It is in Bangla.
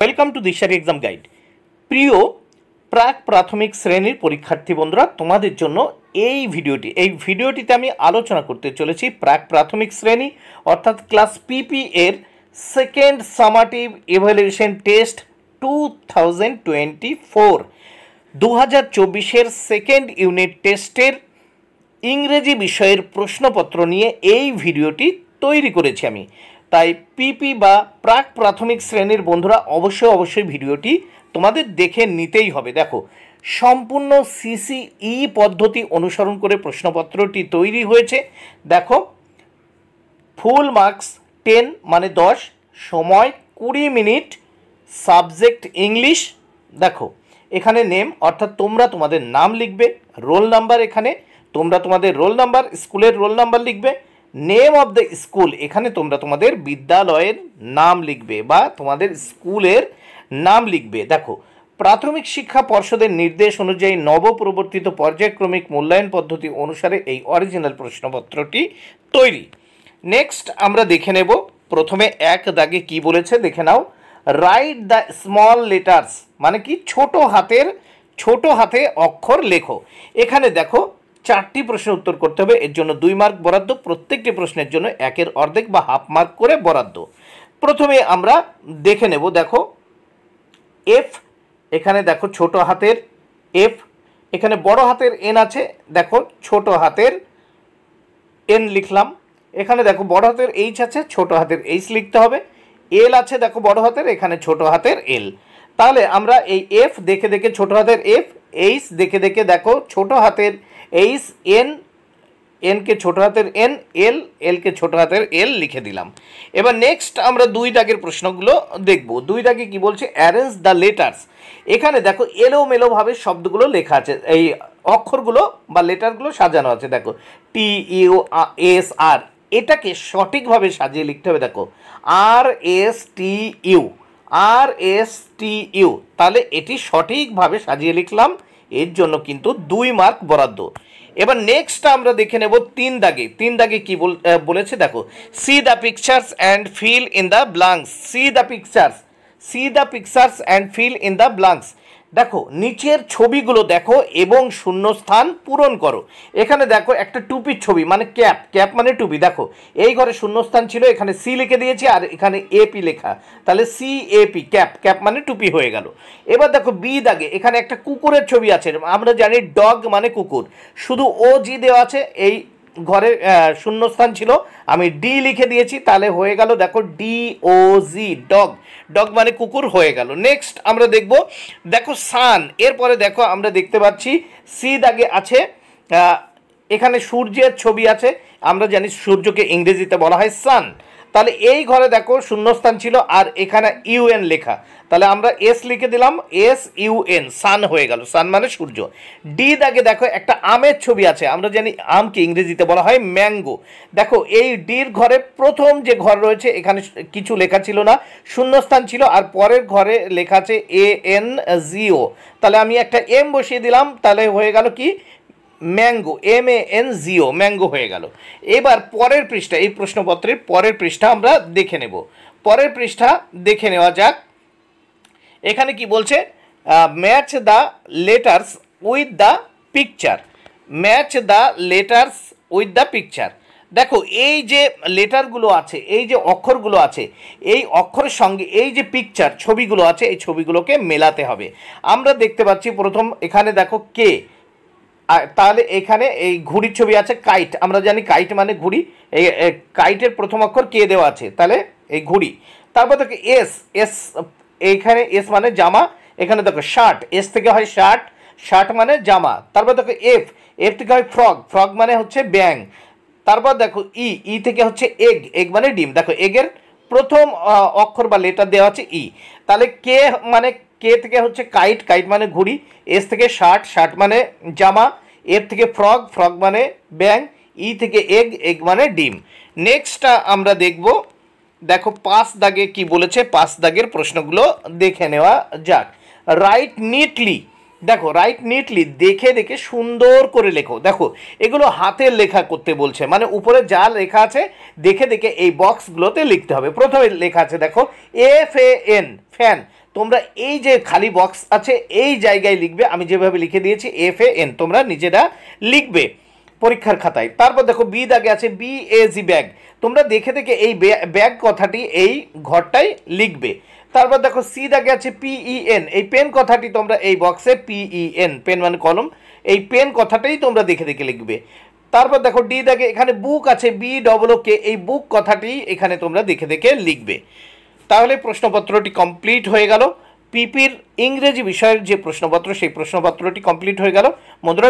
welcome to Dishari exam guide প্রিয় প্রাক প্রাথমিক শ্রেণীর পরীক্ষার্থী বন্ধুরা তোমাদের জন্য এই ভিডিওটি এই ভিডিওটিতে আমি আলোচনা করতে চলেছি প্রাক প্রাথমিক শ্রেণী অর্থাৎ ক্লাস পিপি এর second summative evaluation test two thousand twenty four দু হাজার চব্বিশের সেকেন্ড ইউনিট টেস্টের ইংরেজি বিষয়ের প্রশ্নপত্র নিয়ে এই ভিডিওটি তৈরি করেছি আমি তাই পিপি বা প্রাক প্রাথমিক শ্রেণীর বন্ধুরা অবশ্যই অবশ্যই ভিডিওটি তোমাদের দেখে নিতেই হবে দেখো সম্পূর্ণ সিসিই e পদ্ধতি অনুসরণ করে প্রশ্নপত্রটি তৈরি হয়েছে দেখো ফুল মার্কস টেন মানে দশ সময় কুড়ি মিনিট সাবজেক্ট ইংলিশ দেখো এখানে নেম অর্থাৎ তোমরা তোমাদের নাম লিখবে রোল নাম্বার এখানে তোমরা তোমাদের রোল নাম্বার স্কুলের রোল নাম্বার লিখবে নেম অব দ্য স্কুল এখানে তোমরা তোমাদের বিদ্যালয়ের নাম লিখবে বা তোমাদের স্কুলের নাম লিখবে দেখো প্রাথমিক শিক্ষা পর্ষদের নির্দেশ অনুযায়ী নবপ্রবর্তিত পর্যায়ক্রমিক মূল্যায়ন পদ্ধতি অনুসারে এই অরিজিনাল প্রশ্নপত্রটি তৈরি নেক্সট আমরা দেখে নেব প্রথমে এক দাগে কি বলেছে দেখে নাও রাইট দ্য স্মল লেটার্স মানে কি ছোট হাতের ছোট হাতে অক্ষর লেখো এখানে দেখো চারটি প্রশ্নের উত্তর করতে হবে এর জন্য দুই মার্ক বরাদ্দ প্রত্যেকটি প্রশ্নের জন্য একের অর্ধেক বা হাফ মার্ক করে বরাদ্দ প্রথমে আমরা দেখে নেব দেখো এফ এখানে দেখো ছোট হাতের এফ এখানে বড় হাতের এন আছে দেখো ছোট হাতের এন লিখলাম এখানে দেখো বড় হাতের এইচ আছে ছোট হাতের এইচ লিখতে হবে এল আছে দেখো বড় হাতের এখানে ছোট হাতের এল তাহলে আমরা এই এফ দেখে দেখে ছোট হাতের এফ এইচ দেখে দেখে দেখো ছোট হাতের এইচ এন এনকে ছোট হাতের এন এল এলকে ছোট হাতের এল লিখে দিলাম এবার নেক্সট আমরা দুই দাগের প্রশ্নগুলো দেখব দুই দাগে কি বলছে অ্যারেঞ্জ দ্য লেটার্স এখানে দেখো এলোমেলোভাবে শব্দগুলো লেখা আছে এই অক্ষরগুলো বা লেটারগুলো সাজানো আছে দেখো টি ইউ এস আর এটাকে সঠিকভাবে সাজিয়ে লিখতে হবে দেখো R S T U R S T U তাহলে এটি সঠিকভাবে সাজিয়ে লিখলাম এর জন্য কিন্তু দুই মার্ক বরাদ্দ এবার নেক্সট আমরা দেখে নেব তিন দাগে তিন দাগে কি বলেছে দেখো see the pictures and fill in the blanks see the pictures see the pictures and fill in the blanks দেখো নিচের ছবিগুলো দেখো এবং শূন্যস্থান পূরণ করো এখানে দেখো একটা টুপির ছবি মানে ক্যাপ ক্যাপ মানে টুপি দেখো এই ঘরে শূন্যস্থান ছিল এখানে সি লিখে দিয়েছি আর এখানে এপি লেখা তাহলে সি এপি ক্যাপ ক্যাপ মানে টুপি হয়ে গেল এবার দেখো বি দাগে এখানে একটা কুকুরের ছবি আছে আমরা জানি ডগ মানে কুকুর শুধু ও জি দেওয়া আছে এই ঘরে শূন্যস্থান ছিল আমি ডি লিখে দিয়েছি তাহলে হয়ে গেল দেখো D O G dog dog মানে কুকুর হয়ে গেল নেক্সট আমরা দেখব দেখো সান এরপরে দেখো আমরা দেখতে পাচ্ছি সি দাগে আছে এখানে সূর্যের ছবি আছে আমরা জানি সূর্যকে ইংরেজিতে বলা হয় সান তাহলে এই ঘরে দেখো শূন্যস্থান ছিল আর এখানে ইউএন লেখা তাহলে আমরা এস লিখে দিলাম এস ইউএন সান হয়ে গেল সান মানে সূর্য ডি দাগে দেখো একটা আমের ছবি আছে আমরা জানি আমকে ইংরেজিতে বলা হয় ম্যাঙ্গো দেখো এই ডির ঘরে প্রথম যে ঘর রয়েছে এখানে কিছু লেখা ছিল না শূন্যস্থান ছিল আর পরের ঘরে লেখা আছে এ এন জিও তাহলে আমি একটা এম বসিয়ে দিলাম তাহলে হয়ে গেল কি mango M A N G O mango হয়ে গেল এবার পরের পৃষ্ঠা এই প্রশ্নপত্রের পরের পৃষ্ঠা আমরা দেখে নেব পরের পৃষ্ঠা দেখে নেওয়া যাক এখানে কি বলছে match the letters with the picture match the letters with the picture দেখো এই যে লেটারগুলো আছে এই যে অক্ষরগুলো আছে এই অক্ষরের সঙ্গে এই যে পিকচার ছবিগুলো আছে এই ছবিগুলোকে মেলাতে হবে আমরা দেখতে পাচ্ছি প্রথম এখানে দেখো কে আর তাহলে এখানে এই ঘুড়ির ছবি আছে কাইট আমরা জানি কাইট মানে ঘুড়ি এই কাইটের প্রথম অক্ষর কে দেওয়া আছে তাহলে এই ঘুড়ি তারপর দেখো এস এস এইখানে এস মানে জামা এখানে দেখো শার্ট এস থেকে হয় শার্ট শার্ট মানে জামা তারপর দেখো এফ এফ থেকে হয় ফ্রগ ফ্রগ মানে হচ্ছে ব্যাং তারপর দেখো ই ই থেকে হচ্ছে এগ এগ মানে ডিম দেখো এগের প্রথম অক্ষর বা লেটার দেওয়া আছে ই তাহলে কে মানে কে থেকে হচ্ছে কাইট কাইট মানে ঘুড়ি এস থেকে শার্ট শার্ট মানে জামা এর থেকে ফ্রগ ফ্রগ মানে ব্যাং ই থেকে এগ এগ মানে ডিম নেক্সট আমরা দেখব দেখো পাঁচ দাগে কি বলেছে পাঁচ দাগের প্রশ্নগুলো দেখে নেওয়া যাক রাইট নিটলি দেখো রাইট নিটলি দেখে দেখে সুন্দর করে লেখো দেখো এগুলো হাতের লেখা করতে বলছে মানে উপরে যা লেখা আছে দেখে দেখে এই বক্সগুলোতে লিখতে হবে প্রথমে লেখা আছে দেখো এফ এ এন ফ্যান তোমরা এই যে খালি বক্স আছে এই জায়গায় লিখবে আমি যেভাবে লিখে দিয়েছি এফ এ এন তোমরা নিজেরা লিখবে পরীক্ষার খাতায় তারপর দেখো বি দাগে আছে বি এ জি ব্যাগ তোমরা দেখে দেখে এই ব্যাগ কথাটি এই ঘরটায় লিখবে তারপর দেখো সি দাগে আছে পিইএন e এই পেন কথাটি তোমরা এই বক্সে পিইএন পেন মানে কলম এই পেন কথাটাই তোমরা দেখে দেখে লিখবে তারপর দেখো ডি দাগে এখানে বুক আছে বি ডবল কে এই বুক কথাটি এখানে তোমরা দেখে দেখে লিখবে তাহলে প্রশ্নপত্রটি কমপ্লিট হয়ে গেল পিপির ইংরেজি বিষয়ের যে প্রশ্নপত্র সেই প্রশ্নপত্রটি কমপ্লিট হয়ে গেল বন্ধুরা